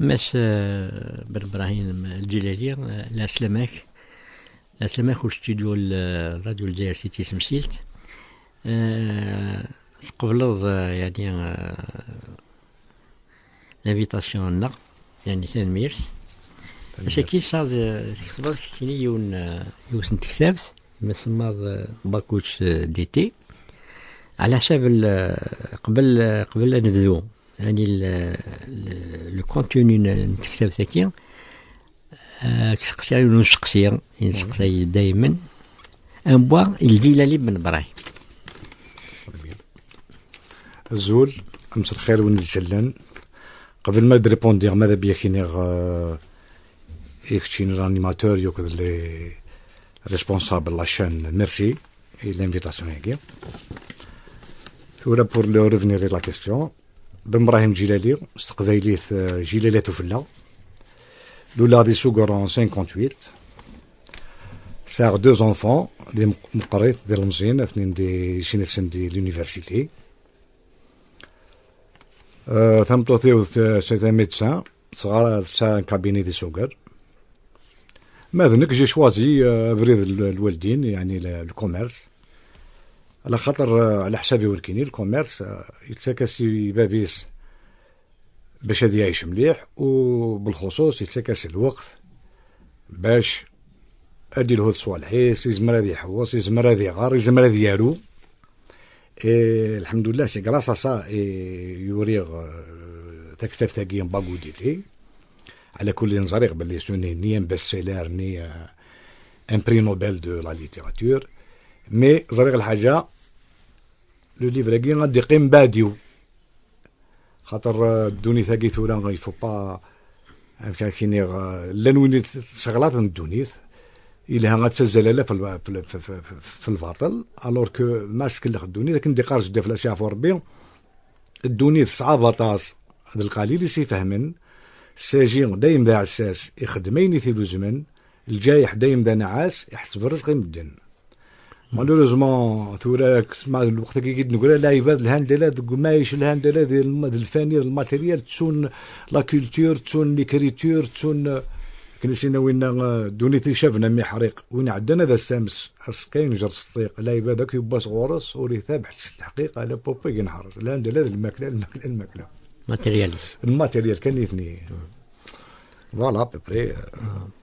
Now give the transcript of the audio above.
مس آه، بن ابراهيم الجلالي آه، لا سلامك لا سلاماك استديو الراديو آه، الجزائر سيتي سمسيلت قبل يعني لانفيتاسيون نا يعني سان ميرس اش كي صار تكتبت كيني يون يوسن تكتابس مسمى باكوتش ديتي على حساب قبل قبل نبدو Hein, euh, le contenu de texte c'est il nous sert. Il sert d'aimer. il dit la libre Zoul, à répondre? de euh, animateur, responsable de la chaîne. Merci et l'invitation pour le revenir à la question. بن ابراهيم جلالي استقبايليث آه، جيلالي فلا لولا دي سوغر ان 58 ساغ دو زونفون دي مقريث دي المزين اثنين دي سينيسن دي لونيفرسيتي أه تمطوثيو آه، سيتا ميدسان صغار سا كابيني دي سوغر ماذنك جي شوازي بريد آه، الوالدين يعني الكوميرس على خاطر آه، على حسابي ولكيني الكوميرس آه، يتساكس بابيس باش هادي يعيش مليح وبالخصوص يتساكس الوقت باش ادي لهود صوالحيس سي هذي يحوص يزمر هذي غار يزمر هذي يارو إيه الحمد لله سي غراس سا يوريغ آه، تكثر تاقي باغوديتي على كل نزريق باللي سوني ني ان بيست بيستسيلر ني ان بري نوبل دو لا ليتيراتور مي زريق الحاجه لو ليفراكي غادي يقيم باديو خاطر الدنيا تاكي ثولا فو با كيني لا وين شغلات الدنيا إلها زلاله في, في, في, في, في الباطل الور كو ماسك اللي خدوني لكن دي قارج دي فلاشي في ربي الدوني صعاب طاس هذا القليل يسي فهمن الساجي دايم ذا عساس يخدميني في الزمن الجايح دايم ذا نعاس يحسب الرزق يمدن مالوريزمون تورا كسمع الوقت كي قد نقول العباد الهندله ديك مايش الهندله ديال الفني الماتيريال تسون لا كولتور تسون ليكريتور تسون كنسينا وين دونيتي شافنا مي حريق وين عندنا ذا السامس كاين جرس الطريق يباد هاك يباس غورس وريثا حتى التحقيق على بوبي ينحرس الهندله الماكله الماكله الماكله ماتيريال الماتيريال كان اثنين فوالا بوبري